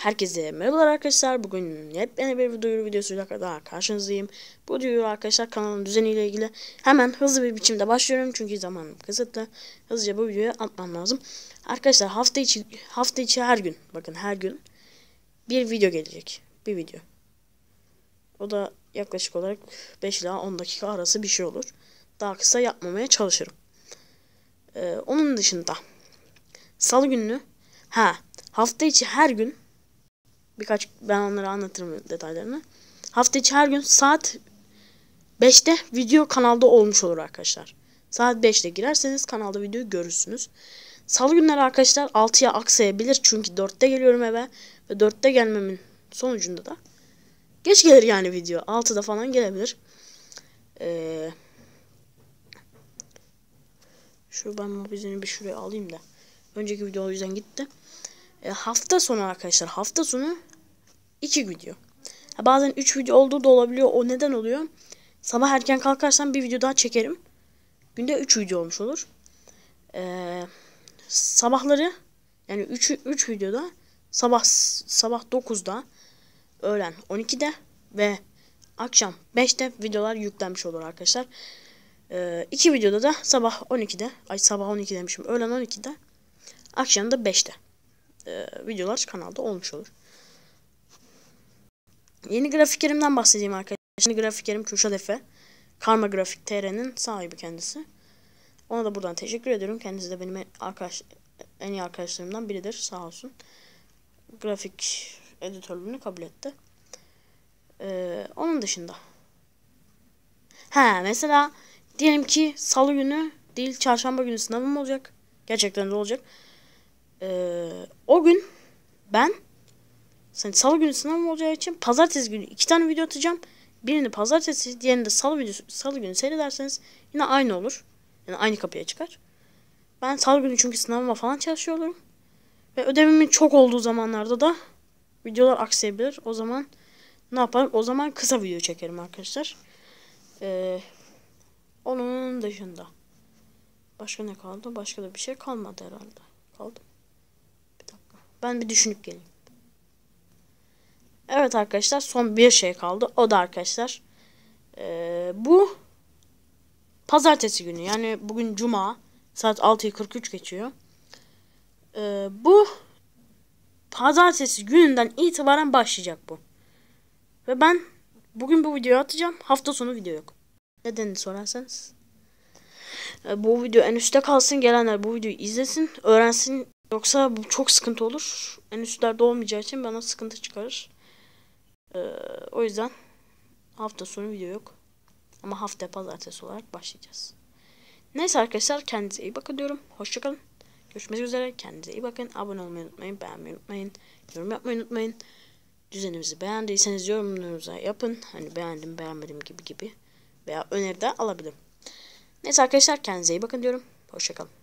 Herkese merhabalar arkadaşlar. Bugün yepyeni bir duyuru videosuyla kadar karşınızdayım. Bu duyuru arkadaşlar kanalın düzeniyle ilgili hemen hızlı bir biçimde başlıyorum. Çünkü zamanım kısıtlı. Hızlıca bu videoyu atmam lazım. Arkadaşlar hafta içi, hafta içi her gün bakın her gün bir video gelecek. Bir video. O da yaklaşık olarak 5 ila 10 dakika arası bir şey olur. Daha kısa yapmamaya çalışırım. Ee, onun dışında salı günü ha hafta içi her gün Birkaç ben onlara anlatırım detaylarını. Hafta içi her gün saat 5'te video kanalda olmuş olur arkadaşlar. Saat 5'te girerseniz kanalda videoyu görürsünüz. Salı günleri arkadaşlar 6'ya aksayabilir. Çünkü 4'te geliyorum eve. Ve 4'te gelmemin sonucunda da geç gelir yani video. 6'da falan gelebilir. Ee, şu ben mobizini bir şuraya alayım da. Önceki video o yüzden gitti. E, hafta sonu arkadaşlar. Hafta sonu 2 video. Ha, bazen 3 video olduğu da olabiliyor. O neden oluyor? Sabah erken kalkarsam bir video daha çekerim. Günde 3 video olmuş olur. Ee, sabahları yani 3 3 videoda sabah sabah 9'da öğlen 12'de ve akşam 5'te videolar yüklenmiş olur arkadaşlar. Ee, iki videoda da sabah 12'de ay sabah 12 demişim öğlen 12'de akşam da 5'te e, ee, videolar kanalda olmuş olur. Yeni grafikerimden bahsedeyim arkadaşlar. Yeni grafikerim Kürşat Efe. Karma Grafik TR'nin sahibi kendisi. Ona da buradan teşekkür ediyorum. Kendisi de benim arkadaş, en iyi arkadaşlarımdan biridir. Sağ olsun. Grafik editörlüğünü kabul etti. Ee, onun dışında. He mesela diyelim ki salı günü değil çarşamba günü sınavım olacak. Gerçekten de olacak. Ee, o gün ben sen salı günü sınavım olacağı için pazartesi günü iki tane video atacağım. Birini pazartesi, diğerini de salı, videosu, salı günü seyrederseniz yine aynı olur. Yani aynı kapıya çıkar. Ben salı günü çünkü sınavıma falan çalışıyorum. Ve ödevimin çok olduğu zamanlarda da videolar aksayabilir. O zaman ne yaparım? O zaman kısa video çekerim arkadaşlar. Ee, onun dışında. Başka ne kaldı? Başka da bir şey kalmadı herhalde. Kaldı. Bir dakika. Ben bir düşünüp geleyim. Evet arkadaşlar son bir şey kaldı. O da arkadaşlar e, bu pazartesi günü yani bugün cuma saat 6.43 geçiyor. E, bu pazartesi gününden itibaren başlayacak bu. Ve ben bugün bu videoyu atacağım. Hafta sonu video yok. neden sorarsanız. E, bu video en üstte kalsın. Gelenler bu videoyu izlesin. Öğrensin. Yoksa bu çok sıkıntı olur. En üstlerde olmayacağı için bana sıkıntı çıkarır. Ee, o yüzden hafta sonu video yok. Ama hafta pazartesi olarak başlayacağız. Neyse arkadaşlar kendinize iyi bakın diyorum. Hoşçakalın. Görüşmek üzere. Kendinize iyi bakın. Abone olmayı unutmayın. Beğenmeyi unutmayın. Yorum yapmayı unutmayın. Düzenimizi beğendiyseniz yorumlarınızı yapın. Hani beğendim beğenmedim gibi gibi. Veya öneride alabilirim. Neyse arkadaşlar kendinize iyi bakın diyorum. Hoşçakalın.